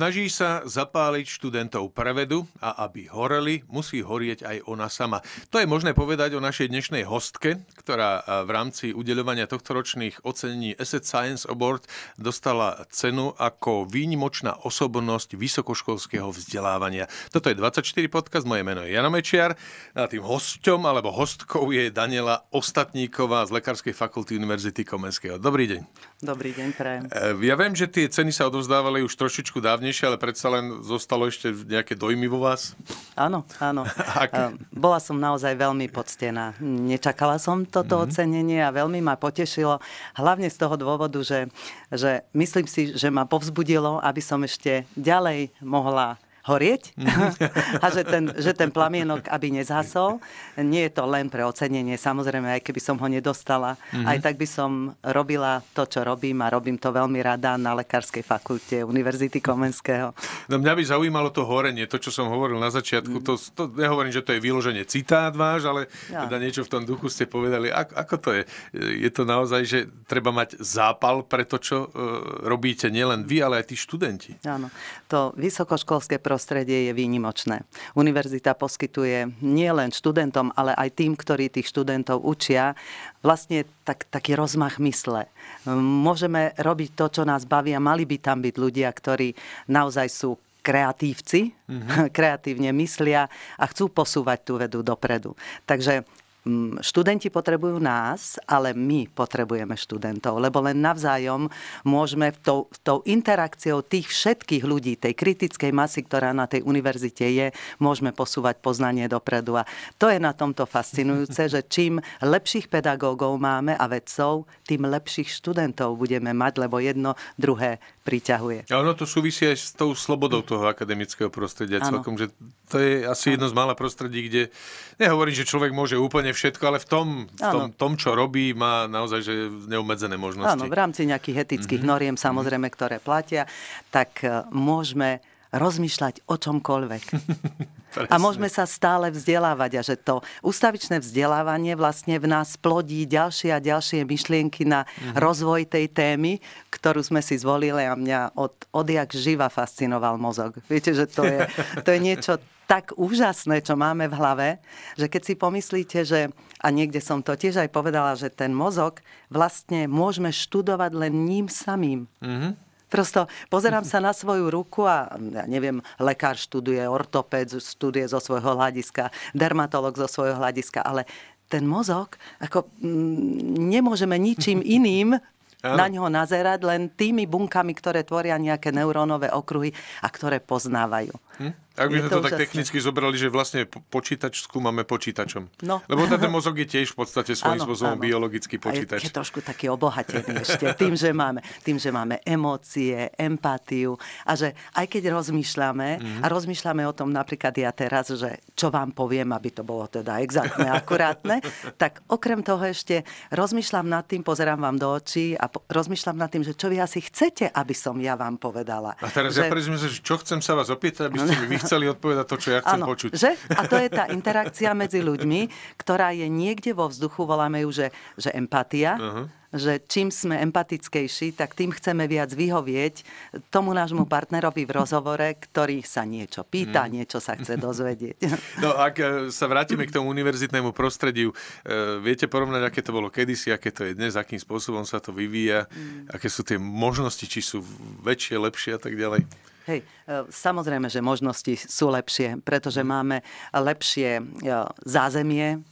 Snaží sa zapáliť študentov prevedu a aby horeli, musí horieť aj ona sama. To je možné povedať o našej dnešnej hostke, ktorá v rámci udeľovania ročných ocenení Asset Science Award dostala cenu ako výnimočná osobnosť vysokoškolského vzdelávania. Toto je 24 podcast, moje meno je Jana Mečiar a tým hostom alebo hostkou je Daniela Ostatníková z Lekárskej fakulty Univerzity Komenského. Dobrý deň. Dobrý deň, prajem. E, ja viem, že tie ceny sa odovzdávali už trošičku dávne dávnejšie, ale predsa len zostalo ešte nejaké dojmy vo vás? Áno, áno. Ak... Ehm, bola som naozaj veľmi poctená. Nečakala som toto mm-hmm. ocenenie a veľmi ma potešilo. Hlavne z toho dôvodu, že, že myslím si, že ma povzbudilo, aby som ešte ďalej mohla horieť mhm. a že ten, že ten plamienok, aby nezhasol. Nie je to len pre ocenenie, samozrejme, aj keby som ho nedostala, mm-hmm. aj tak by som robila to, čo robím a robím to veľmi rada na Lekárskej fakulte Univerzity Komenského. No mňa by zaujímalo to horenie, to, čo som hovoril na začiatku, mhm. to, to nehovorím, že to je vyloženie citát váš, ale ja. teda niečo v tom duchu ste povedali. Ako, ako to je? Je to naozaj, že treba mať zápal pre to, čo e, robíte nielen vy, ale aj tí študenti. Áno, to vysokoškolské prostredie je výnimočné. Univerzita poskytuje nielen študentom, ale aj tým, ktorí tých študentov učia, vlastne tak, taký rozmach mysle. Môžeme robiť to, čo nás baví a mali by tam byť ľudia, ktorí naozaj sú kreatívci, mm-hmm. kreatívne myslia a chcú posúvať tú vedu dopredu. Takže Mm, študenti potrebujú nás, ale my potrebujeme študentov, lebo len navzájom môžeme tou, tou interakciou tých všetkých ľudí, tej kritickej masy, ktorá na tej univerzite je, môžeme posúvať poznanie dopredu. A to je na tomto fascinujúce, že čím lepších pedagógov máme a vedcov, tým lepších študentov budeme mať, lebo jedno druhé priťahuje. Ono to súvisí aj s tou slobodou toho akademického prostredia ano. celkom, že to je asi ano. jedno z mála prostredí, kde nehovorím, že človek môže úplne všetko, ale v tom, v tom, tom čo robí, má naozaj že neobmedzené možnosti. Áno, v rámci nejakých etických mm-hmm. noriem samozrejme, mhm. ktoré platia, tak eh, môžeme rozmýšľať o čomkoľvek. Presne. A môžeme sa stále vzdelávať a že to ústavičné vzdelávanie vlastne v nás plodí ďalšie a ďalšie myšlienky na mm-hmm. rozvoj tej témy, ktorú sme si zvolili a mňa od, odjak živa fascinoval mozog. Viete, že to je, to je niečo tak úžasné, čo máme v hlave, že keď si pomyslíte, že, a niekde som to tiež aj povedala, že ten mozog vlastne môžeme študovať len ním samým. Mm-hmm Prosto pozerám sa na svoju ruku a ja neviem, lekár študuje, ortopéd študuje zo svojho hľadiska, dermatolog zo svojho hľadiska, ale ten mozog, ako mm, nemôžeme ničím iným na ňo nazerať len tými bunkami, ktoré tvoria nejaké neurónové okruhy a ktoré poznávajú. Hm? Ak by sme to, to tak technicky zobrali, že vlastne počítač skúmame počítačom. No. Lebo ten teda mozog je tiež v podstate svojím spôsobom biologický počítač. A je, je trošku taký obohatený ešte tým, že máme, tým, že máme emócie, empatiu a že aj keď rozmýšľame mm-hmm. a rozmýšľame o tom napríklad ja teraz, že čo vám poviem, aby to bolo teda exaktné, akurátne, tak okrem toho ešte rozmýšľam nad tým, pozerám vám do očí a po- rozmýšľam nad tým, že čo vy asi chcete, aby som ja vám povedala. A teraz že... ja prezumiem, že čo chcem sa vás opýtať, aby ste mi chceli odpovedať to, čo ja chcem ano, počuť. Že? A to je tá interakcia medzi ľuďmi, ktorá je niekde vo vzduchu, voláme ju, že, že empatia. Uh-huh že čím sme empatickejší, tak tým chceme viac vyhovieť tomu nášmu partnerovi v rozhovore, ktorý sa niečo pýta, mm. niečo sa chce dozvedieť. No ak e, sa vrátime k tomu univerzitnému prostrediu, e, viete porovnať, aké to bolo kedysi, aké to je dnes, akým spôsobom sa to vyvíja, mm. aké sú tie možnosti, či sú väčšie, lepšie a tak ďalej? Hej, e, samozrejme, že možnosti sú lepšie, pretože mhm. máme lepšie e, zázemie,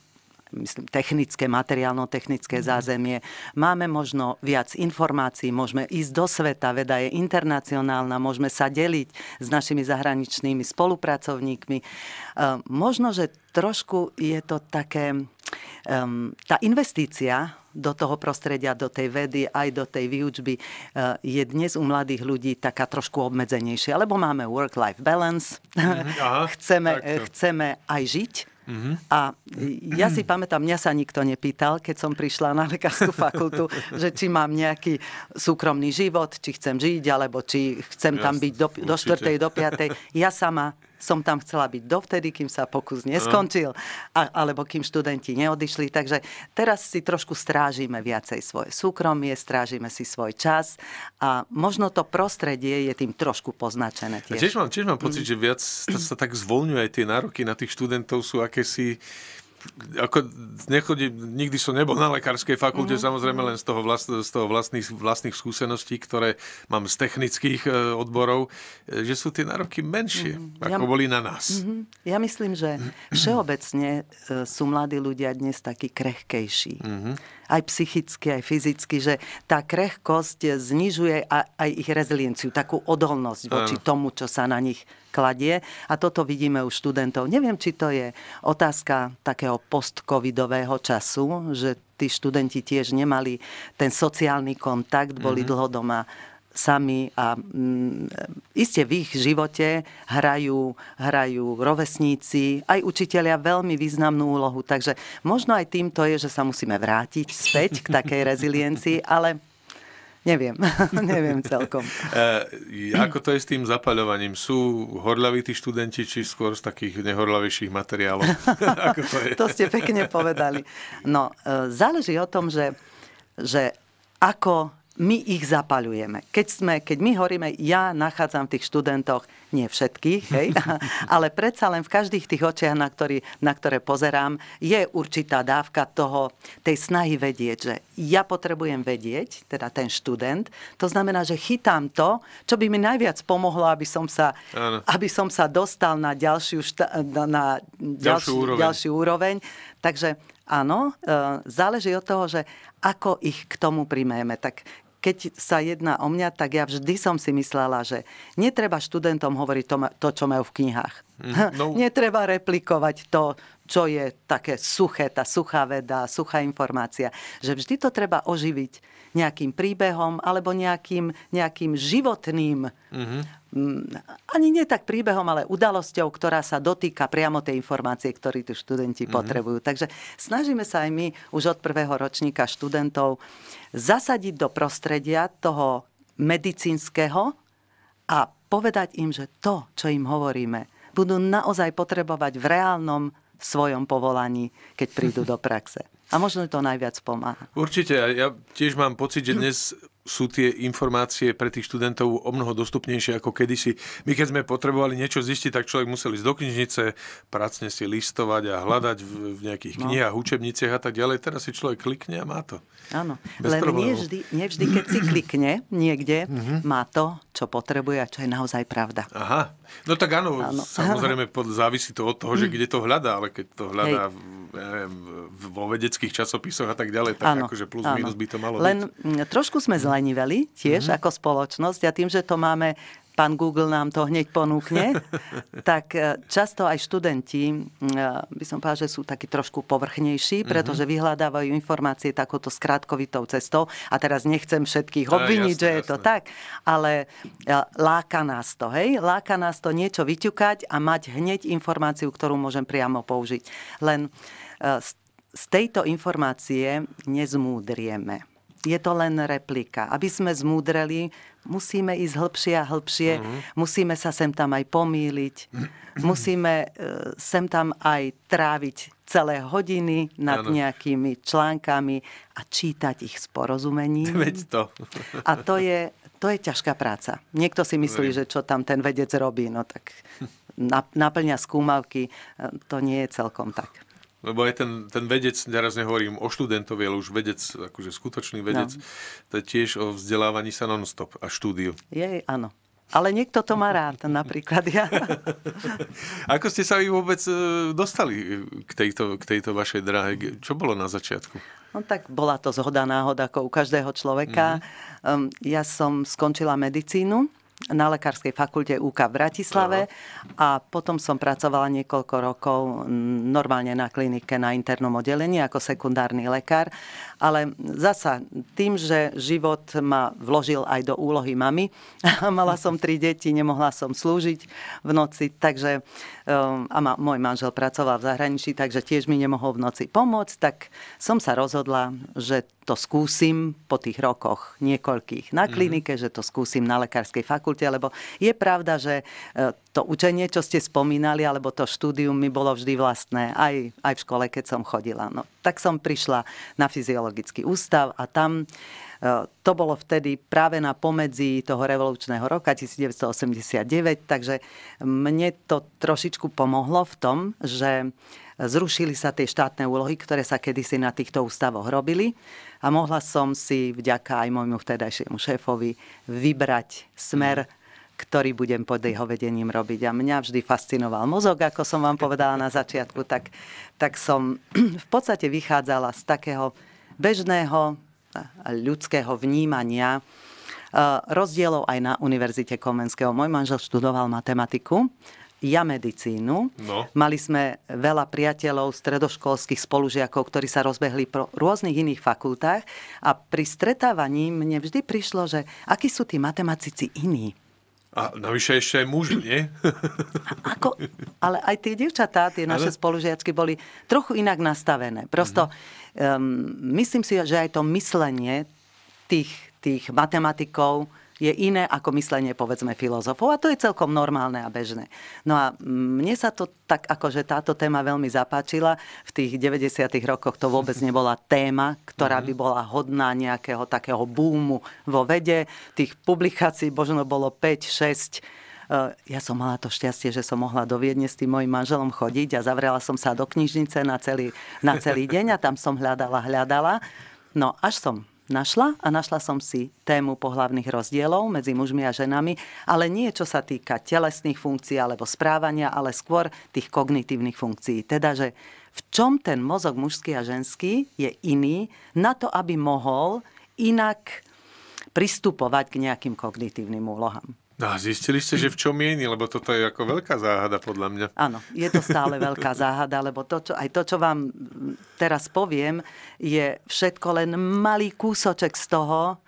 myslím, technické, materiálno-technické mhm. zázemie. Máme možno viac informácií, môžeme ísť do sveta, veda je internacionálna, môžeme sa deliť s našimi zahraničnými spolupracovníkmi. E, možno, že trošku je to také... Tá investícia do toho prostredia, do tej vedy, aj do tej výučby e, je dnes u mladých ľudí taká trošku obmedzenejšia, lebo máme work-life balance, mm-hmm. Aha, chceme, chceme aj žiť, Uh-huh. A ja si pamätám, mňa sa nikto nepýtal, keď som prišla na lekárskú fakultu, že či mám nejaký súkromný život, či chcem žiť, alebo či chcem Jasne, tam byť do, do 4. do 5. Ja sama som tam chcela byť dovtedy, kým sa pokus hm. neskončil, a, alebo kým študenti neodišli. Takže teraz si trošku strážime viacej svoje súkromie, strážime si svoj čas a možno to prostredie je tým trošku poznačené tiež. tiež mám, tiež mám pocit, mm. že viac sa tak zvolňujú aj tie nároky na tých študentov, sú akési ako nechodí, nikdy som nebol na lekárskej fakulte, mm-hmm. samozrejme len z toho, vlast, z toho vlastných, vlastných skúseností, ktoré mám z technických e, odborov, e, že sú tie nároky menšie, mm-hmm. ako ja, boli na nás. Mm-hmm. Ja myslím, že všeobecne e, sú mladí ľudia dnes takí krehkejší. Mm-hmm. Aj psychicky, aj fyzicky, že tá krehkosť znižuje aj ich rezilienciu, takú odolnosť voči tomu, čo sa na nich kladie a toto vidíme u študentov. Neviem, či to je otázka takého postcovidového času, že tí študenti tiež nemali ten sociálny kontakt, boli mm-hmm. dlho doma sami a mm, iste v ich živote hrajú, hrajú rovesníci, aj učitelia veľmi významnú úlohu. Takže možno aj týmto je, že sa musíme vrátiť späť k takej reziliencii, ale Neviem, neviem celkom. E, ako to je s tým zapaľovaním? Sú horľaví tí študenti, či skôr z takých nehorľavejších materiálov? ako to, je? to ste pekne povedali. No, e, záleží o tom, že, že ako my ich zapaľujeme. Keď, sme, keď my horíme, ja nachádzam v tých študentoch, nie všetkých, hej, ale predsa len v každých tých očiach, na, ktorý, na ktoré pozerám, je určitá dávka toho, tej snahy vedieť, že ja potrebujem vedieť, teda ten študent, to znamená, že chytám to, čo by mi najviac pomohlo, aby som sa, aby som sa dostal na ďalšiu, šta, na na ďalšiu, ďalšiu, úroveň. ďalšiu úroveň. Takže áno, e, záleží od toho, že ako ich k tomu primeme. Tak keď sa jedná o mňa, tak ja vždy som si myslela, že netreba študentom hovoriť to, to čo majú v knihách. Mhm, no. netreba replikovať to, čo je také suché, tá suchá veda, suchá informácia. Že vždy to treba oživiť nejakým príbehom alebo nejakým, nejakým životným mm-hmm Mm, ani nie tak príbehom, ale udalosťou, ktorá sa dotýka priamo tej informácie, ktorú tu študenti mm-hmm. potrebujú. Takže snažíme sa aj my už od prvého ročníka študentov zasadiť do prostredia toho medicínskeho a povedať im, že to, čo im hovoríme, budú naozaj potrebovať v reálnom svojom povolaní, keď prídu do praxe. A možno to najviac pomáha. Určite, ja tiež mám pocit, že dnes sú tie informácie pre tých študentov o mnoho dostupnejšie ako kedysi. My keď sme potrebovali niečo zistiť, tak človek musel ísť do knižnice, pracne si listovať a hľadať v, v nejakých no. knihách, učebniciach a tak ďalej. Teraz si človek klikne a má to. Áno, Bez len nevždy, nevždy, keď si klikne niekde, mm-hmm. má to, čo potrebuje a čo je naozaj pravda. Aha, no tak áno, áno. samozrejme pod, závisí to od toho, že mhm. kde to hľadá, ale keď to hľadá ja neviem, vo vedeckých časopisoch a tak ďalej, tak áno. akože plus áno. minus by to malo Len byť. trošku sme zle zleniveli tiež mm-hmm. ako spoločnosť a tým, že to máme pán Google nám to hneď ponúkne, tak eh, často aj študenti, mm, eh, by som povedal, že sú takí trošku povrchnejší, mhm. pretože vyhľadávajú informácie takouto skrátkovitou cestou. A teraz nechcem všetkých obviniť, že je to jasné. tak, ale eh, láka nás to, hej? Láka nás to niečo vyťukať a mať hneď informáciu, ktorú môžem priamo použiť. Len z tejto informácie nezmúdrieme je to len replika. Aby sme zmúdreli, musíme ísť hĺbšie a hĺbšie, mm-hmm. musíme sa sem tam aj pomýliť, musíme e, sem tam aj tráviť celé hodiny nad ano. nejakými článkami a čítať ich s porozumením. Veď to. a to je, to je ťažká práca. Niekto si myslí, že čo tam ten vedec robí, no tak naplňa skúmavky, e, to nie je celkom tak. Lebo aj ten, ten vedec, teraz nehovorím o študentovi, ale už vedec, akože skutočný vedec, no. to je tiež o vzdelávaní sa non-stop a štúdiu. Je, áno. Ale niekto to má rád, napríklad ja. Ako ste sa vy vôbec e, dostali k tejto, k tejto vašej dráhe? Mhm. Čo bolo na začiatku? No tak bola to zhoda náhoda ako u každého človeka. Mm-hmm. Ja som skončila medicínu na Lekárskej fakulte UK v Bratislave a potom som pracovala niekoľko rokov mm, normálne na klinike na internom oddelení ako sekundárny lekár ale zasa tým, že život ma vložil aj do úlohy mamy, mala som tri deti, nemohla som slúžiť v noci, takže eh, a ma, môj manžel pracoval v zahraničí, takže tiež mi nemohol v noci pomôcť, tak som sa rozhodla, že to skúsim po tých rokoch niekoľkých na mhm. klinike, mm-hmm. že to skúsim na lekárskej fakulte, lebo je pravda, že eh, to učenie, čo ste spomínali, alebo to štúdium mi bolo vždy vlastné, aj, aj v škole, keď som chodila. No, tak som prišla na fyziologický ústav a tam e, to bolo vtedy práve na pomedzi toho revolučného roka 1989, takže mne to trošičku pomohlo v tom, že zrušili sa tie štátne úlohy, ktoré sa kedysi na týchto ústavoch robili a mohla som si vďaka aj môjmu vtedajšiemu šéfovi vybrať smer ktorý budem pod jeho vedením robiť. A mňa vždy fascinoval mozog, ako som vám povedala na začiatku, tak, tak som v podstate vychádzala z takého bežného ľudského vnímania rozdielov aj na Univerzite Komenského. Môj manžel študoval matematiku, ja medicínu. No. Mali sme veľa priateľov, stredoškolských spolužiakov, ktorí sa rozbehli po rôznych iných fakultách a pri stretávaní mne vždy prišlo, že akí sú tí matematici iní. A navyše ešte aj muži, nie? ako, ale aj tie devčatá, tie naše ale... spolužiačky boli trochu inak nastavené. Prosto mm-hmm. um, myslím si, že aj to myslenie tých, tých matematikov, je iné ako myslenie, povedzme, filozofov. A to je celkom normálne a bežné. No a mne sa to tak, akože táto téma veľmi zapáčila. V tých 90. rokoch to vôbec nebola téma, ktorá mhm. by bola hodná nejakého takého búmu vo vede. Tých publikácií možno bolo 5, 6 eh, ja som mala to šťastie, že som mohla do Viedne s tým mojim manželom chodiť a zavrela som sa do knižnice na celý, na celý deň a tam som hľadala, hľadala. No až som našla a našla som si tému pohlavných rozdielov medzi mužmi a ženami, ale nie čo sa týka telesných funkcií alebo správania, ale skôr tých kognitívnych funkcií. Teda, že v čom ten mozog mužský a ženský je iný na to, aby mohol inak pristupovať k nejakým kognitívnym úlohám. No a zistili ste, že v čom mieni, lebo toto je ako veľká záhada podľa mňa. Áno, je to stále veľká záhada, lebo to, čo, aj to, čo vám teraz poviem, je všetko len malý kúsoček z toho,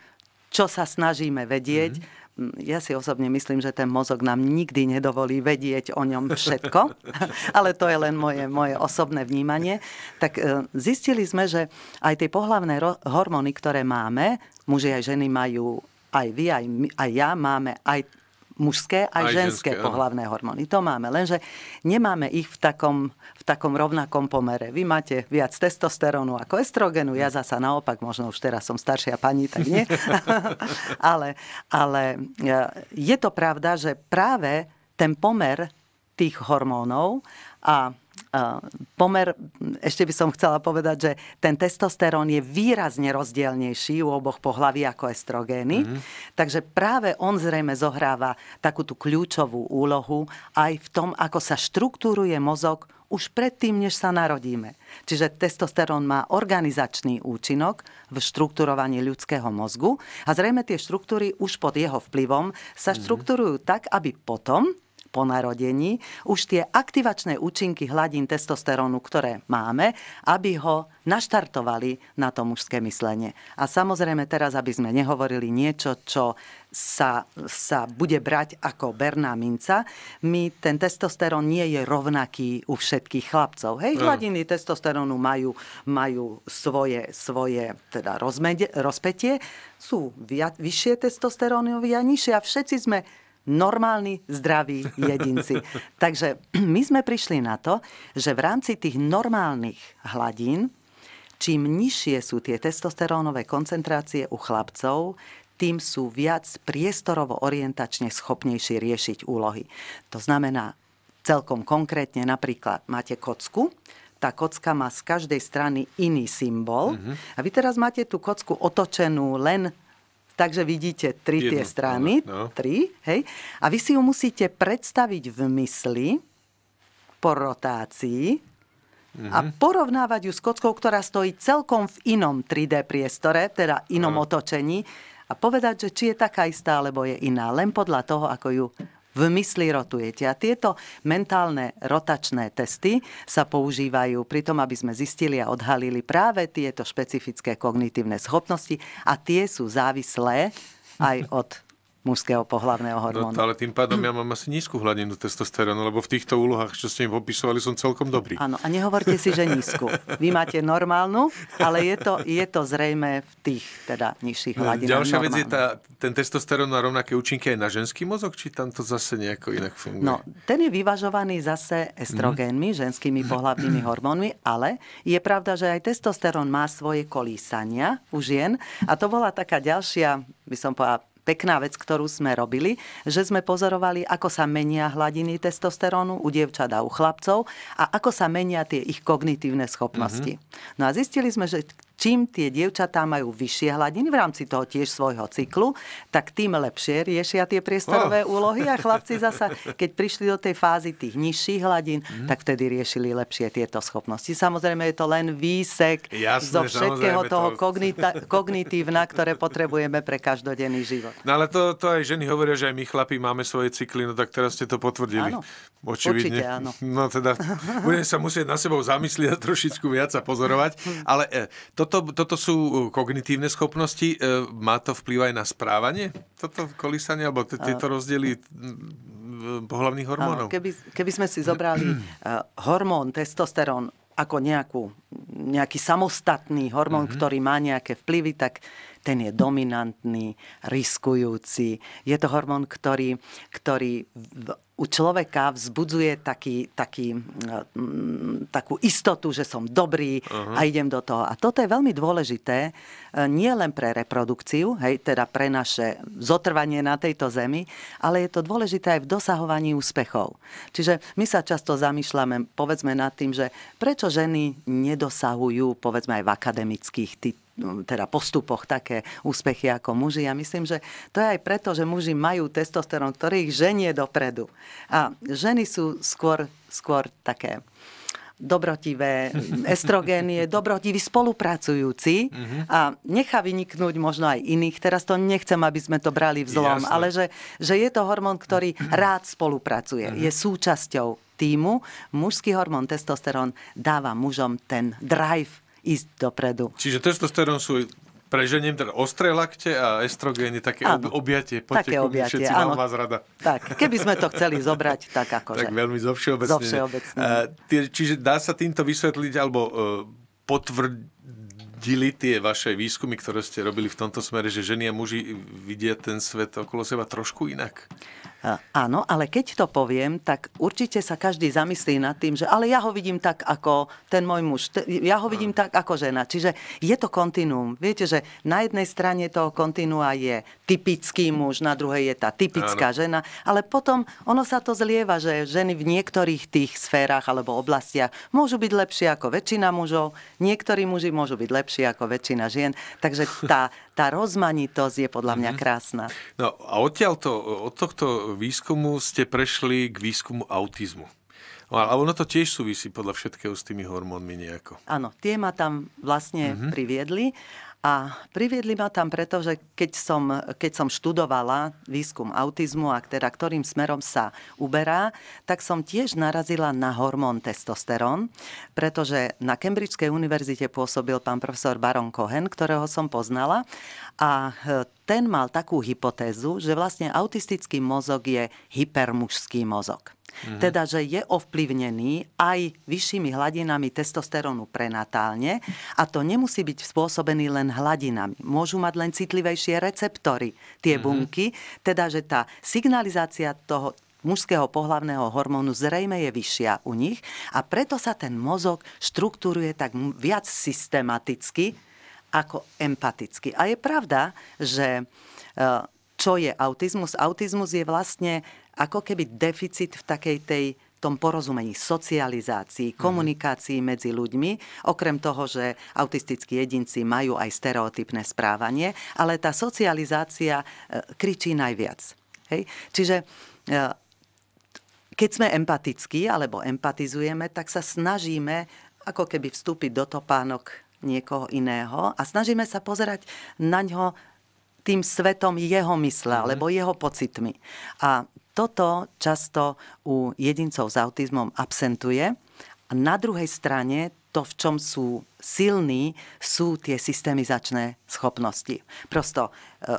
čo sa snažíme vedieť. Mm-hmm ja si osobne myslím, že ten mozog nám nikdy nedovolí vedieť o ňom všetko, ale to je len moje, moje osobné vnímanie. Tak e, zistili sme, že aj tie pohlavné hormóny, ktoré máme, muži aj ženy majú aj vy, aj, my, aj ja máme aj mužské aj, aj ženské, ženské pohlavné hormóny. To máme, lenže nemáme ich v takom, v takom rovnakom pomere. Vy máte viac testosterónu ako estrogenu, ja zasa naopak, možno už teraz som staršia pani, tak nie. ale, ale e, je to pravda, že práve ten pomer tých hormónov a Ehm, pomer, ešte by som chcela povedať, že ten testosterón je výrazne rozdielnejší u oboch pohlaví ako estrogény, mm-hmm. takže práve on zrejme zohráva takú tú kľúčovú úlohu aj v tom, ako sa štruktúruje mozog už predtým, než sa narodíme. Čiže testosterón má organizačný účinok v štrukturovaní ľudského mozgu a zrejme tie štruktúry už pod jeho vplyvom sa mm-hmm. štruktúrujú tak, aby potom po narodení, už tie aktivačné účinky hladín testosterónu, ktoré máme, aby ho naštartovali na to mužské myslenie. A samozrejme teraz, aby sme nehovorili niečo, čo sa, sa bude brať ako berná minca, my ten testosterón nie je rovnaký u všetkých chlapcov. Hej, hladiny testosterónu majú, majú svoje, svoje teda rozmedie, rozpetie, sú viac, vyššie testosterónovia, nižšie a všetci sme normálni, zdraví jedinci. Takže my sme prišli na to, že v rámci tých normálnych hladín, čím nižšie sú tie testosterónové koncentrácie u chlapcov, tým sú viac priestorovo orientačne schopnejší riešiť úlohy. To znamená, celkom konkrétne napríklad máte kocku, tá kocka má z každej strany iný symbol uh-huh. a vy teraz máte tú kocku otočenú len Takže vidíte tri Jedno, tie strany, no. tri, hej. A vy si ju musíte predstaviť v mysli po rotácii mm-hmm. a mhm. porovnávať ju s kockou, ktorá stojí celkom v inom 3D priestore, teda inom no. otočení a povedať, že či je taká istá, alebo je iná, len podľa toho, ako ju v mysli rotujete. A tieto mentálne rotačné testy sa používajú pri tom, aby sme zistili a odhalili práve tieto špecifické kognitívne schopnosti a tie sú závislé aj od mužského pohľavného no, hormónu. No, ale tým pádom ja mám asi nízku hladinu testosterónu, lebo v týchto úlohách, čo ste im opisovali, som celkom dobrý. Áno, a nehovorte si, že nízku. Vy máte normálnu, ale je to, je to zrejme v tých teda nižších no, hladinách. Ďalšia normálne. vec je tá, ten testosterón má rovnaké účinky aj na ženský mozog, či tam to zase nejako inak funguje? No, ten je vyvažovaný zase estrogénmi, mm. ženskými pohlavnými hormónmi, ale je pravda, že aj testosterón má svoje kolísania u žien a to bola taká ďalšia, by som povedala, pekná vec, ktorú sme robili, že sme pozorovali, ako sa menia hladiny testosterónu u dievčat a u chlapcov a ako sa menia tie ich kognitívne schopnosti. Mm-hmm. No a zistili sme, že čím tie dievčatá majú vyššie hladiny v rámci toho tiež svojho cyklu, tak tým lepšie riešia tie priestorové oh. úlohy a chlapci zasa, keď prišli do tej fázy tých nižších hladín, mm. tak vtedy riešili lepšie tieto schopnosti. Samozrejme je to len výsek Jasné, zo všetkého toho to... kognita- kognitívna, ktoré potrebujeme pre každodenný život. No ale to, to aj ženy hovoria, že aj my chlapi máme svoje cykly, no tak teraz ste to potvrdili. Áno, Očividne. Určite áno. No teda budem sa musieť na sebou zamyslieť a trošičku viac a pozorovať. Ale e, toto toto, toto sú uh, kognitívne schopnosti. Uh, má to vplyv aj na správanie? Toto kolísanie, alebo tieto rozdiely mm, mm, pohľavných hormónov? Keby, keby sme si zobrali uh, hormón testosterón ako nejakú, nejaký samostatný hormón, mm-hmm. ktorý má nejaké vplyvy, tak ten je dominantný, riskujúci. Je to hormón, ktorý, ktorý v, u človeka vzbudzuje taký, taký, mm, takú istotu, že som dobrý uh-huh. a idem do toho. A toto je veľmi dôležité e, nie len pre reprodukciu, hej, teda pre naše zotrvanie na tejto zemi, ale je to dôležité aj v dosahovaní úspechov. Čiže my sa často zamýšľame, povedzme nad tým, že prečo ženy nedosahujú, povedzme aj v akademických tituloch teda postupoch také úspechy ako muži. Ja myslím, že to je aj preto, že muži majú testosterón, ktorý ich ženie dopredu. A ženy sú skôr, skôr také dobrotivé, estrogén je dobrotivý spolupracujúci mhm. a nechá vyniknúť možno aj iných. Teraz to nechcem, aby sme to brali v zlom, ale že, že je to hormón, ktorý rád spolupracuje, mhm. je súčasťou týmu. Mužský hormón testosterón dáva mužom ten drive, ísť dopredu. Čiže testosterón sú preženiem teda ostré lakte a estrogény, také áno, objatie, poďte, také objatie, všetci, áno. vás rada. Tak, keby sme to chceli zobrať, tak akože. Tak že. veľmi zovšeobecne. zovšeobecne. Čiže dá sa týmto vysvetliť, alebo uh, potvrdili tie vaše výskumy, ktoré ste robili v tomto smere, že ženy a muži vidia ten svet okolo seba trošku inak? Eh, áno, ale keď to poviem, tak určite sa každý zamyslí nad tým, že ale ja ho vidím tak ako ten môj muž, ja ho vidím tak ako žena. Čiže je to kontinuum. Viete, že na jednej strane toho kontinua je typický muž, na druhej je tá typická áno. žena, ale potom ono sa to zlieva, že ženy v niektorých tých sférach alebo oblastiach môžu byť lepšie ako väčšina mužov, niektorí muži môžu byť lepšie ako väčšina žien. Takže tá, tá rozmanitosť je podľa mňa mhm. krásna. No a odtiaľto, od tohto výskumu ste prešli k výskumu autizmu. No, ale ono to tiež súvisí podľa všetkého s tými hormónmi nejako. Áno, tie ma tam vlastne mm-hmm. priviedli. A priviedli ma tam preto, že keď som, keď som študovala výskum autizmu a teda ktorým smerom sa uberá, tak som tiež narazila na hormón testosterón, pretože na Cambridgeskej univerzite pôsobil pán profesor Baron Cohen, ktorého som poznala a e, ten mal takú hypotézu, že vlastne autistický mozog je hypermužský mozog. Mm-hmm. Teda, že je ovplyvnený aj vyššími hladinami testosterónu prenatálne a to nemusí byť spôsobený len hladinami. Môžu mať len citlivejšie receptory, tie mm-hmm. bunky. Teda, že tá signalizácia toho mužského pohlavného hormónu zrejme je vyššia u nich a preto sa ten mozog štruktúruje tak viac systematicky ako empaticky. A je pravda, že e, čo je autizmus? Autizmus je vlastne ako keby deficit v takej tej tom porozumení, socializácii, mhm. komunikácii medzi ľuďmi, okrem toho, že autistickí jedinci majú aj stereotypné správanie, ale tá socializácia e, kričí najviac. Hej? Čiže e, keď sme empatickí alebo empatizujeme, tak sa snažíme ako keby vstúpiť do topánok niekoho iného a snažíme sa pozerať na ňo tým svetom jeho mysle mhm. alebo jeho pocitmi. A toto často u jedincov s autizmom absentuje. A na druhej strane to, v čom sú silní, sú tie systemizačné schopnosti. Prosto e,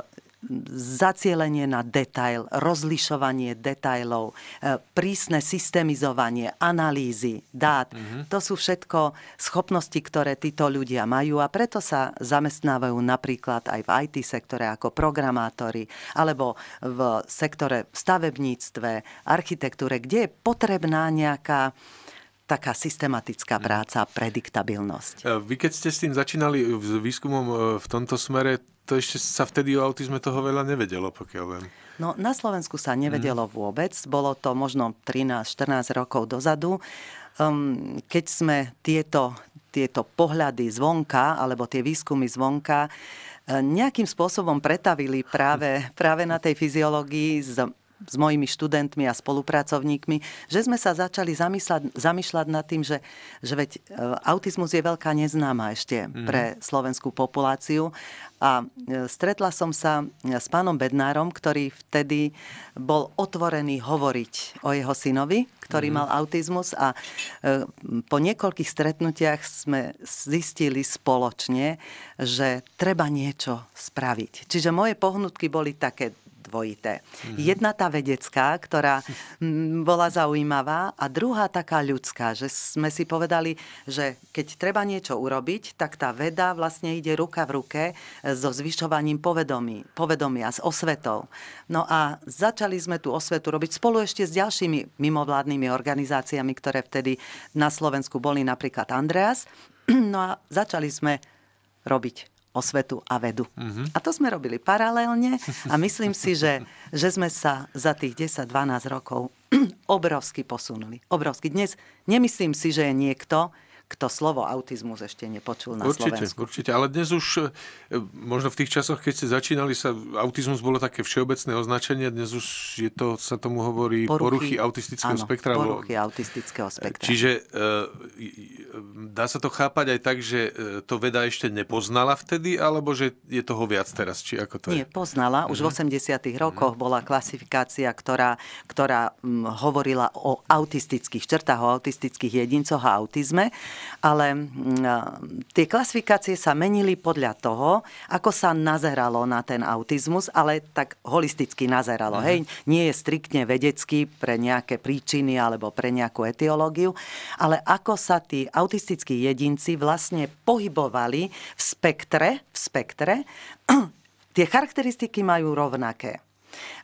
zacielenie na detail, rozlišovanie detailov, e, prísne systemizovanie, analýzy, dát. Mm-hmm. To sú všetko schopnosti, ktoré títo ľudia majú a preto sa zamestnávajú napríklad aj v IT sektore ako programátori alebo v sektore v stavebníctve, architektúre, kde je potrebná nejaká taká systematická mhm. práca, prediktabilnosť. E, vy keď ste s tým začínali s výskumom e, v tomto smere, to ešte sa vtedy o autizme toho veľa nevedelo, pokiaľ viem. No, na Slovensku sa nevedelo hmm. vôbec. Bolo to možno 13-14 rokov dozadu. Um, keď sme tieto, tieto pohľady zvonka, alebo tie výskumy zvonka, eh, nejakým spôsobom pretavili práve, práve na tej fyziológii z s mojimi študentmi a spolupracovníkmi, že sme sa začali zamýšľať, zamýšľať nad tým, že, že veď e, autizmus je veľká neznáma ešte mm. pre slovenskú populáciu. A e, stretla som sa e, s pánom Bednárom, ktorý vtedy bol otvorený hovoriť o jeho synovi, ktorý mm. mal autizmus a po niekoľkých stretnutiach sme zistili spoločne, že treba niečo spraviť. Čiže moje pohnutky boli také dvojité. Mm-hmm. Jedna tá vedecká, ktorá bola zaujímavá a druhá taká ľudská, že sme si povedali, že keď treba niečo urobiť, tak tá veda vlastne ide ruka v ruke e, so zvyšovaním povedomí, povedomia, s osvetou. No a začali sme tú osvetu robiť spolu ešte s ďalšími mimovládnymi organizáciami, ktoré vtedy na Slovensku boli napríklad Andreas. No a začali sme robiť osvetu a vedu. Uh-huh. A to sme robili paralelne a myslím si, že, že sme sa za tých 10-12 rokov obrovsky posunuli. Obrovsky. Dnes nemyslím si, že je niekto, kto slovo autizmus ešte nepočul na určite, Slovensku. Určite, ale dnes už, e, možno v tých časoch, keď ste začínali, sa autizmus bolo také všeobecné označenie, dnes už je to, sa tomu hovorí poruchy, poruchy autistického áno, spektra. poruchy autistického spektra. Čiže e, dá sa to chápať aj tak, že e, to veda ešte nepoznala vtedy, alebo že je toho viac teraz, či ako to Nie, je? poznala. Už mm-hmm. v 80 mhm. mhm. rokoch mm-hmm. bola klasifikácia, ktorá, ktorá hm, hovorila o autistických črtách, o autistických jedincoch a autizme ale mm, tie klasifikácie sa menili podľa toho, ako sa nazeralo na ten autizmus, ale tak holisticky nazeralo. Uh-huh. Hej, nie je striktne vedecký pre nejaké príčiny alebo pre nejakú etiológiu, ale ako sa tí autistickí jedinci vlastne pohybovali v spektre, v spektre, tie charakteristiky majú rovnaké.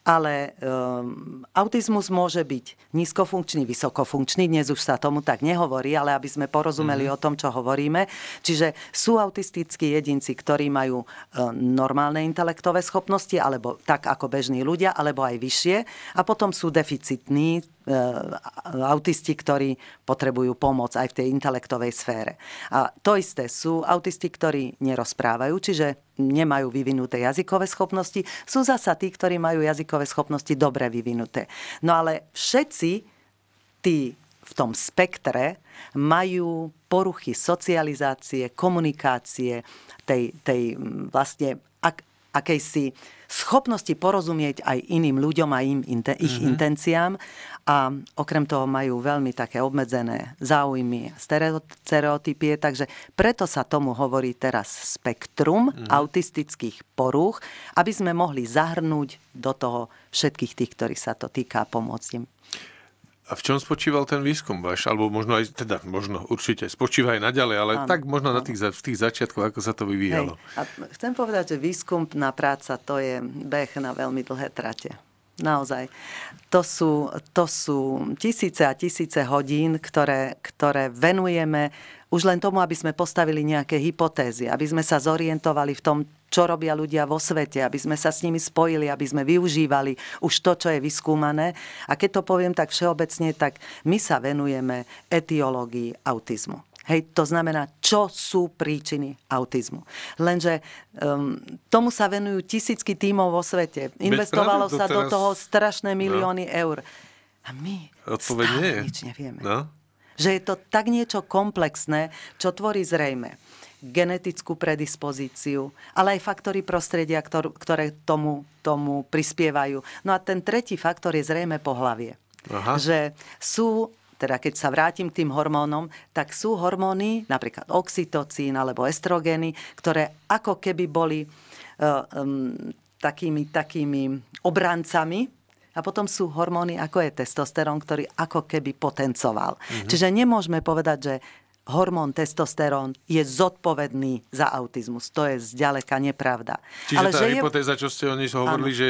Ale um, autizmus môže byť nízkofunkčný, vysokofunkčný, dnes už sa tomu tak nehovorí, ale aby sme porozumeli mm-hmm. o tom, čo hovoríme. Čiže sú autistickí jedinci, ktorí majú um, normálne intelektové schopnosti, alebo tak ako bežní ľudia, alebo aj vyššie. A potom sú deficitní, e, autisti, ktorí potrebujú pomoc aj v tej intelektovej sfére. A to isté sú autisti, ktorí nerozprávajú, čiže nemajú vyvinuté jazykové schopnosti. Sú zasa tí, ktorí majú jazykové jazykové schopnosti dobre vyvinuté. No ale všetci tí v tom spektre majú poruchy socializácie, komunikácie, tej, tej mm, vlastne ak, akejsi schopnosti porozumieť aj iným ľuďom a im, inte, ich mm-hmm. intenciám a okrem toho majú veľmi také obmedzené záujmy a stereotypie, takže preto sa tomu hovorí teraz spektrum mm-hmm. autistických porúch, aby sme mohli zahrnúť do toho všetkých tých, ktorých sa to týka pomôcť im. A v čom spočíval ten výskum váš? Alebo možno aj, teda možno určite, spočíva aj naďalej, ale ano, tak možno na tých, v tých začiatkoch, ako sa to vyvíjalo. Hej. A chcem povedať, že výskumná práca to je beh na veľmi dlhé trate. Naozaj. To sú, to sú tisíce a tisíce hodín, ktoré, ktoré venujeme už len tomu, aby sme postavili nejaké hypotézy, aby sme sa zorientovali v tom, čo robia ľudia vo svete, aby sme sa s nimi spojili, aby sme využívali už to, čo je vyskúmané. A keď to poviem tak všeobecne, tak my sa venujeme etiológii autizmu. Hej, to znamená, čo sú príčiny autizmu. Lenže um, tomu sa venujú tisícky tímov vo svete. Investovalo sa do toho strašné no. milióny no. eur. A my stále nič nevieme. No? Že je to tak niečo komplexné, čo tvorí zrejme genetickú predispozíciu, ale aj faktory prostredia, ktoré tomu, tomu prispievajú. No a ten tretí faktor je zrejme pohlavie. Aha. Že sú teda keď sa vrátim k tým hormónom, tak sú hormóny, napríklad oxytocín alebo estrogény, ktoré ako keby boli um, takými, takými obrancami a potom sú hormóny, ako je testosterón, ktorý ako keby potencoval. Mm-hmm. Čiže nemôžeme povedať, že hormón testosterón je zodpovedný za autizmus. To je zďaleka nepravda. Čiže Ale tá že hypotéza, čo ste oni hovorili, áno. že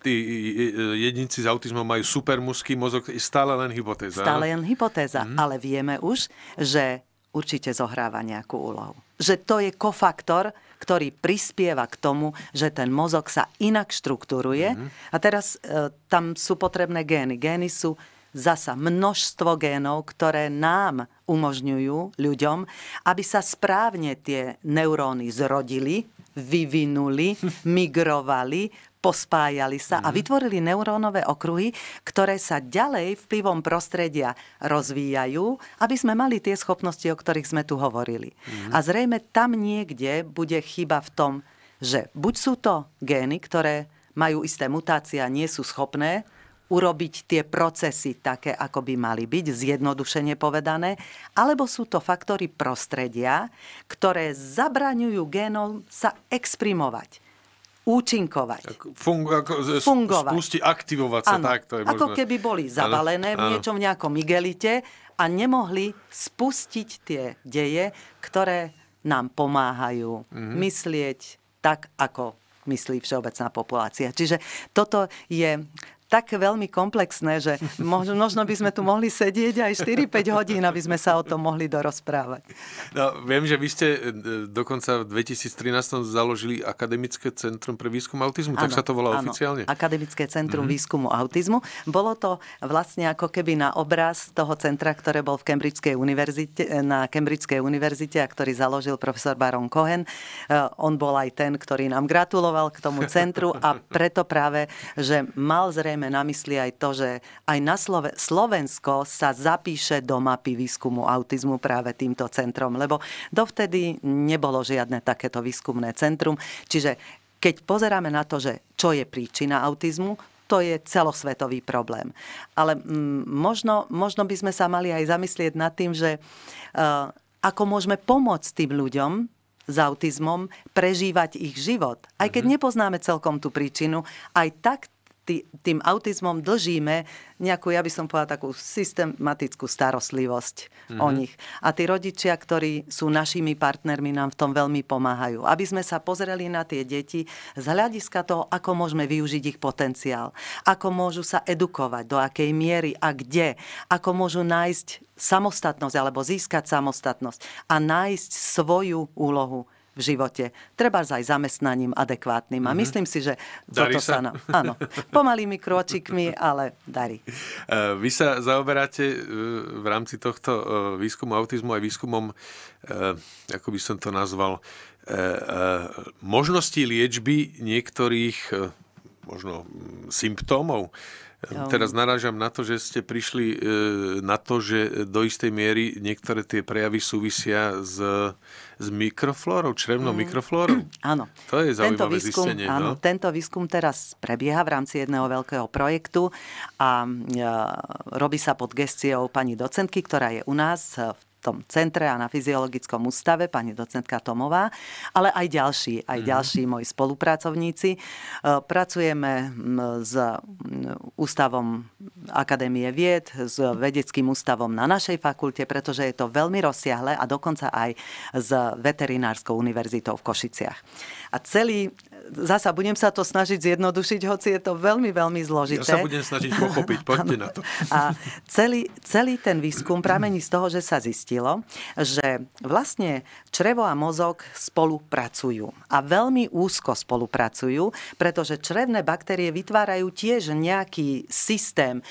tí e, jedinci s autizmom majú supermuský mozog, je stále len hypotéza. Stále len hypotéza. Mm. Ale vieme už, že určite zohráva nejakú úlohu. Že to je kofaktor, ktorý prispieva k tomu, že ten mozog sa inak štruktúruje. mm A teraz e, tam sú potrebné gény. Gény sú zasa množstvo génov, ktoré nám umožňujú ľuďom, aby sa správne tie neuróny zrodili, vyvinuli, migrovali, pospájali sa a mhm. vytvorili neurónové okruhy, ktoré sa ďalej vplyvom prostredia rozvíjajú, aby sme mali tie schopnosti, o ktorých sme tu hovorili. Mhm. A zrejme tam niekde bude chyba v tom, že buď sú to gény, ktoré majú isté mutácie a nie sú schopné urobiť tie procesy také, ako by mali byť, zjednodušene povedané, alebo sú to faktory prostredia, ktoré zabraňujú génom sa exprimovať účinkovať. Fungu, ako, fungovať. Spusti, aktivovať sa. Ano, tak, to je Ako možno... keby boli zabalené ano, v niečom, v nejakom igelite a nemohli spustiť tie deje, ktoré nám pomáhajú mm-hmm. myslieť tak, ako myslí všeobecná populácia. Čiže toto je tak veľmi komplexné, že možno by sme tu mohli sedieť aj 4-5 hodín, aby sme sa o tom mohli dorozprávať. No, viem, že vy ste e, dokonca v 2013 založili Akademické centrum pre výskum autizmu, ano, tak sa to volá ano, oficiálne. Akademické centrum mm-hmm. výskumu autizmu. Bolo to vlastne ako keby na obraz toho centra, ktoré bol v Cambridgeskej univerzite, e, na Cambridgeskej univerzite a ktorý založil profesor Baron Cohen. E, on bol aj ten, ktorý nám gratuloval k tomu centru a preto práve, že mal zrejme majme na mysli aj to, že aj na Sloven- Slovensko sa zapíše do mapy výskumu autizmu práve týmto centrom, lebo dovtedy nebolo žiadne takéto výskumné centrum. Čiže keď pozeráme na to, že čo je príčina autizmu, to je celosvetový problém. Ale mm, možno, možno by sme sa mali aj zamyslieť nad tým, že eh, ako môžeme pomôcť tým ľuďom s autizmom prežívať ich život. Aj keď mhm. nepoznáme celkom tú príčinu, aj tak tý, tým autizmom dlžíme nejakú, ja by som povedala, takú systematickú starostlivosť mm-hmm. o mhm. nich. A tí rodičia, ktorí sú našimi partnermi, nám v tom veľmi pomáhajú. Aby sme sa pozreli na tie deti z hľadiska toho, ako môžeme využiť ich potenciál, ako môžu sa edukovať, do akej miery a kde, ako môžu nájsť samostatnosť alebo získať samostatnosť a nájsť svoju úlohu v živote. Treba aj zamestnaním adekvátnym. A mhm. myslím si, že darí toto sa, sa nám... Áno, pomalými kročikmi, ale darí. E, vy sa zaoberáte e, v rámci tohto e, výskumu autizmu aj výskumom, ako by som to nazval, možnosti liečby niektorých možno mm, symptómov Ehm, teraz narážam na to, že ste prišli e, na to, že do istej miery niektoré tie prejavy súvisia s, s mikroflórou, črevnou mm. mikroflórou. Áno. To je zaujímavé tento výskum, zistenie. No. Áno, no? tento výskum teraz prebieha v rámci jedného veľkého projektu a e, robí sa pod gestiou pani docentky, ktorá je u nás v tom centre a na fyziologickom ústave, pani docentka Tomová, ale aj ďalší, aj mhm. ďalší moji spolupracovníci. E, pracujeme s ústavom Akadémie vied, s vedeckým ústavom na našej fakulte, pretože je to veľmi rozsiahle a dokonca aj s veterinárskou univerzitou v Košiciach. A celý zasa budem sa to snažiť zjednodušiť, hoci je to veľmi, veľmi zložité. Ja sa budem snažiť pochopiť, poďte na to. A celý, celý ten výskum pramení z toho, že sa zistilo, že vlastne črevo a mozog spolupracujú. A veľmi úzko spolupracujú, pretože črevné baktérie vytvárajú tiež nejaký systém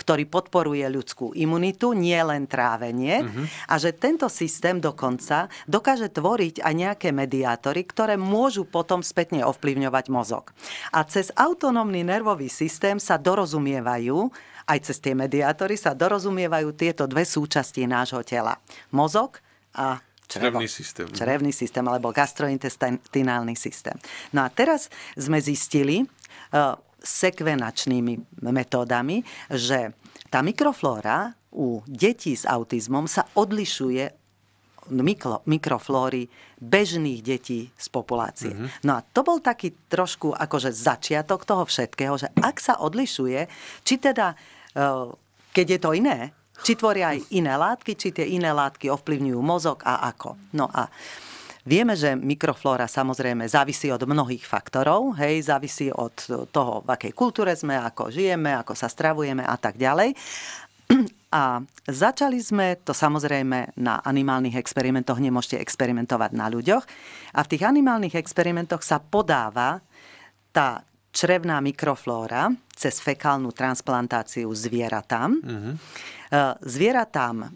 ktorý podporuje ľudskú imunitu, nie len trávenie. Uh-huh. A že tento systém dokonca dokáže tvoriť aj nejaké mediátory, ktoré môžu potom spätne ovplyvňovať mozog. A cez autonómny nervový systém sa dorozumievajú aj cez tie mediátory sa dorozumievajú tieto dve súčasti nášho tela. Mozog a črevo. Črevný systém. Mhm. Črevný systém alebo gastrointestinálny systém. No a teraz sme zistili, e, sekvenačnými metódami, že tá mikroflóra u detí s autizmom sa odlišuje mikro, mikroflóry bežných detí z populácie. Mm-hmm. No a to bol taký trošku akože začiatok toho všetkého, že ak sa odlišuje, či teda, e, keď je to iné, či tvoria aj iné látky, či tie iné látky ovplyvňujú mozog a ako. No a uh, Vieme, že mikroflóra samozrejme závisí od mnohých faktorov, hej, závisí od toho, v akej kultúre sme, ako žijeme, ako sa stravujeme a tak ďalej. A začali sme to samozrejme na animálnych experimentoch, nemôžete experimentovať na ľuďoch. A v tých animálnych experimentoch sa podáva tá črevná mikroflóra cez fekálnu transplantáciu zvieratám. Uh-huh. Mhm. Eh, zvieratám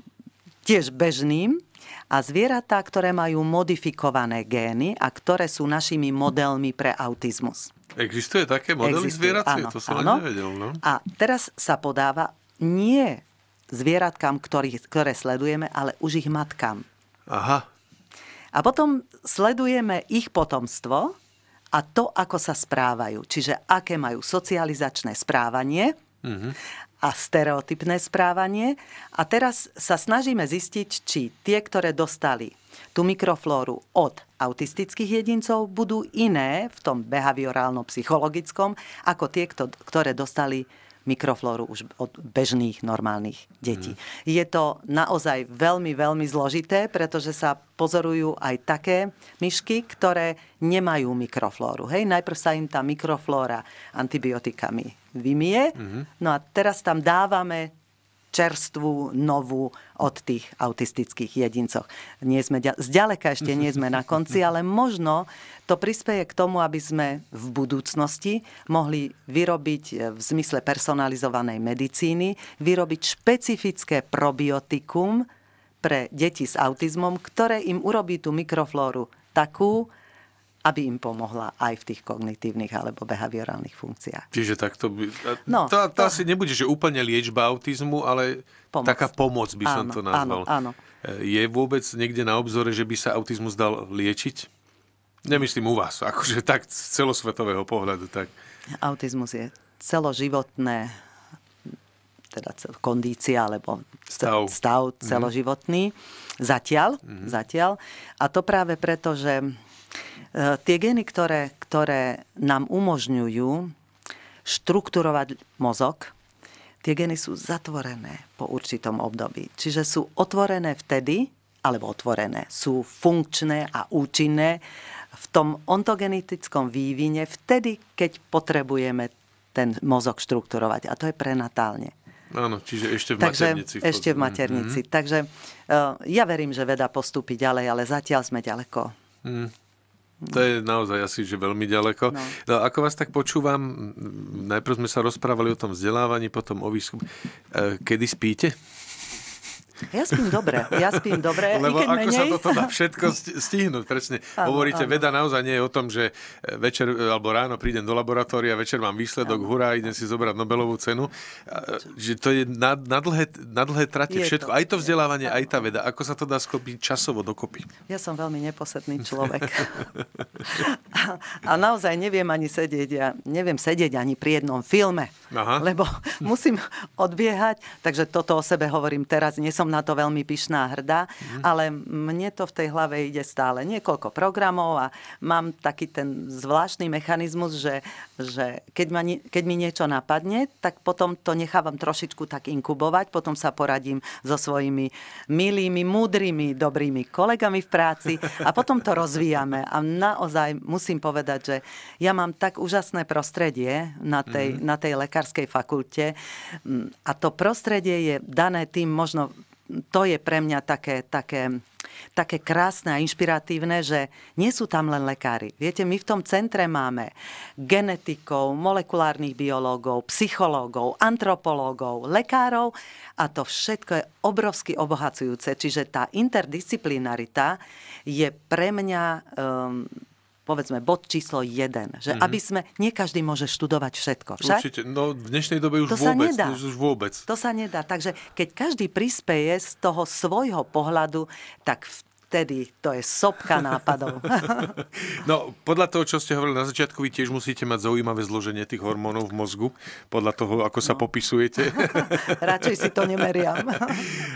tiež bežným, a zvieratá, ktoré majú modifikované gény a ktoré sú našimi modelmi pre autizmus. Existuje také modely Existuje, zvieracie? Áno, to som áno. nevedel. No? A teraz sa podáva nie zvieratkám, ktorý, ktoré sledujeme, ale už ich matkám. Aha. A potom sledujeme ich potomstvo a to, ako sa správajú. Čiže aké majú socializačné správanie, Mhm. a stereotypné správanie. A teraz sa snažíme zistiť, či tie, ktoré dostali tú mikroflóru od autistických jedincov, budú iné v tom behaviorálno-psychologickom ako tie, ktoré dostali mikroflóru už od bežných normálnych detí. Mm. Je to naozaj veľmi, veľmi zložité, pretože sa pozorujú aj také myšky, ktoré nemajú mikroflóru. Hej, najprv sa im tá mikroflóra antibiotikami vymie, mm. no a teraz tam dávame čerstvú, novú od tých autistických jedincoch. Nie sme zďaleka ešte nie sme na konci, ale možno to prispieje k tomu, aby sme v budúcnosti mohli vyrobiť e, v zmysle personalizovanej medicíny, vyrobiť špecifické probiotikum pre deti s autizmom, ktoré im urobí tú mikroflóru takú, aby im pomohla aj v tých kognitívnych alebo behaviorálnych funkciách. Čiže to by... No, to, to, to asi nebude, že úplne liečba autizmu, ale pomoc. taká pomoc by áno, som to nazval. Áno, áno. E, je vôbec niekde na obzore, že by sa autizmus dal liečiť? Nemyslím u vás, akože tak z celosvetového pohľadu. Tak. Autizmus je celoživotné teda kondícia alebo stav, stav mhm. celoživotný. Mm. Zatiaľ, mm. zatiaľ. A to práve preto, že Eh, tie gény, ktoré, ktoré nám umožňujú štrukturovať mozog, tie gény sú zatvorené po určitom období. Čiže sú otvorené vtedy, alebo otvorené, sú funkčné a účinné v tom ontogenetickom vývine vtedy, keď potrebujeme ten mozog štrukturovať. A to je prenatálne. Áno, čiže ešte v Takže, maternici. V ešte v maternici. Mm-hmm. Takže uh, ja verím, že veda postúpi ďalej, ale zatiaľ sme ďaleko. Mm. To je naozaj asi, že veľmi ďaleko. No. no ako vás tak počúvam, najprv sme sa rozprávali o tom vzdelávaní, potom o výskum. E, kedy spíte? Ja spím dobre, ja spím dobre. Lebo ako menej... sa toto dá všetko stihnúť, presne. Áno, Hovoríte, áno. veda naozaj nie je o tom, že e, večer e, alebo ráno prídem do laboratória, večer mám výsledok, áno. hurá, idem si zobrať Nobelovú cenu. Že to je na, na, dlhé, na dlhé trate je všetko, to, aj to vzdelávanie, je. aj tá veda. Ako sa to dá sklopiť časovo dokopy? Ja som veľmi neposedný človek. a, a naozaj neviem ani sedieť, ja neviem sedieť ani pri jednom filme, Aha. lebo musím odbiehať, takže toto o sebe hovorím teraz, nie som som na to veľmi pyšná a hrdá, mm. ale mne to v tej hlave ide stále niekoľko programov a mám taký ten zvláštny mechanizmus, že, že keď, ma, keď mi niečo napadne, tak potom to nechávam trošičku tak inkubovať, potom sa poradím so svojimi milými, múdrymi, dobrými kolegami v práci a potom to rozvíjame. A naozaj musím povedať, že ja mám tak úžasné prostredie na tej, mm. na tej lekárskej fakulte a to prostredie je dané tým možno to je pre mňa také, také, také krásne a inšpiratívne, že nie sú tam len lekári. Viete, my v tom centre máme genetikov, molekulárnych biológov, psychológov, antropológov, lekárov a to všetko je obrovsky obohacujúce. Čiže tá interdisciplinarita je pre mňa... Um, povedzme, bod číslo 1. Že mm-hmm. aby sme, nie každý môže študovať všetko. Však? Určite, no v dnešnej dobe už to vôbec, sa nedá. už vôbec. To sa nedá. Takže keď každý prispieje z toho svojho pohľadu, tak v vtedy to je sopka nápadov. no, podľa toho, čo ste hovorili na začiatku, vy tiež musíte mať zaujímavé zloženie tých hormónov v mozgu, podľa toho, ako sa no. popisujete. Radšej si to nemeriam.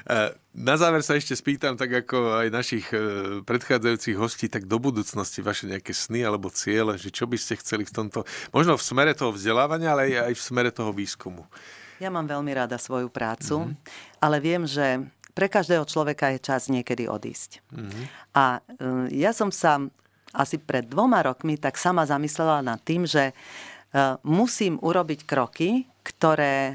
E, na záver sa ešte spýtam, tak ako aj našich e, predchádzajúcich hostí, tak do budúcnosti vaše nejaké sny alebo ciele, že čo by ste chceli v tomto, možno v smere toho vzdelávania, ale aj v smere toho výskumu. Ja mám veľmi rada svoju prácu, mm-hmm. ale viem, že pre každého človeka je čas niekedy odísť. Mm-hmm. A e, ja som sa asi pred dvoma rokmi tak sama zamyslela nad tým, že e, musím urobiť kroky, ktoré e,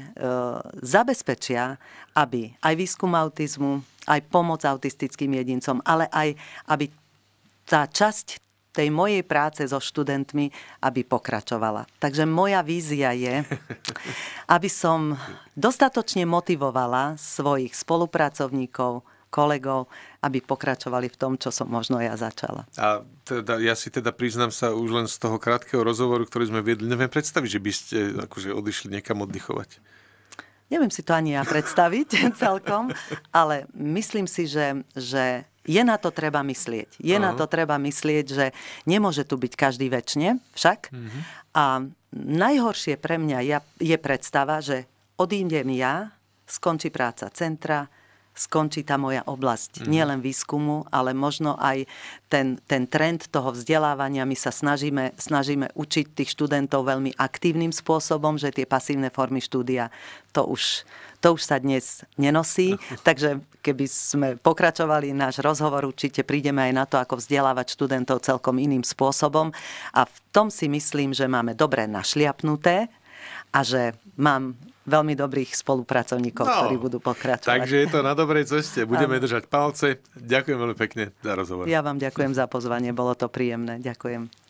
zabezpečia, aby aj výskum autizmu, aj pomoc autistickým jedincom, ale aj aby tá časť tej mojej práce so študentmi, aby pokračovala. Takže moja vízia je, aby som dostatočne motivovala svojich spolupracovníkov, kolegov, aby pokračovali v tom, čo som možno ja začala. A teda, ja si teda priznám sa už len z toho krátkeho rozhovoru, ktorý sme viedli, neviem predstaviť, že by ste akože odišli niekam oddychovať. Neviem si to ani ja predstaviť celkom, ale myslím si, že, že je na to treba myslieť. Je Aha. na to treba myslieť, že nemôže tu byť každý väčšine však. Mhm. A najhoršie pre mňa je predstava, že odídem ja, skončí práca centra, skončí tá moja oblasť. Mm. Nielen výskumu, ale možno aj ten, ten trend toho vzdelávania. My sa snažíme, snažíme učiť tých študentov veľmi aktívnym spôsobom, že tie pasívne formy štúdia, to už, to už sa dnes nenosí. Takže keby sme pokračovali náš rozhovor, určite prídeme aj na to, ako vzdelávať študentov celkom iným spôsobom. A v tom si myslím, že máme dobre našliapnuté a že mám veľmi dobrých spolupracovníkov, no, ktorí budú pokračovať. Takže je to na dobrej ceste. Budeme držať palce. Ďakujem veľmi pekne za rozhovor. Ja vám ďakujem za pozvanie. Bolo to príjemné. Ďakujem.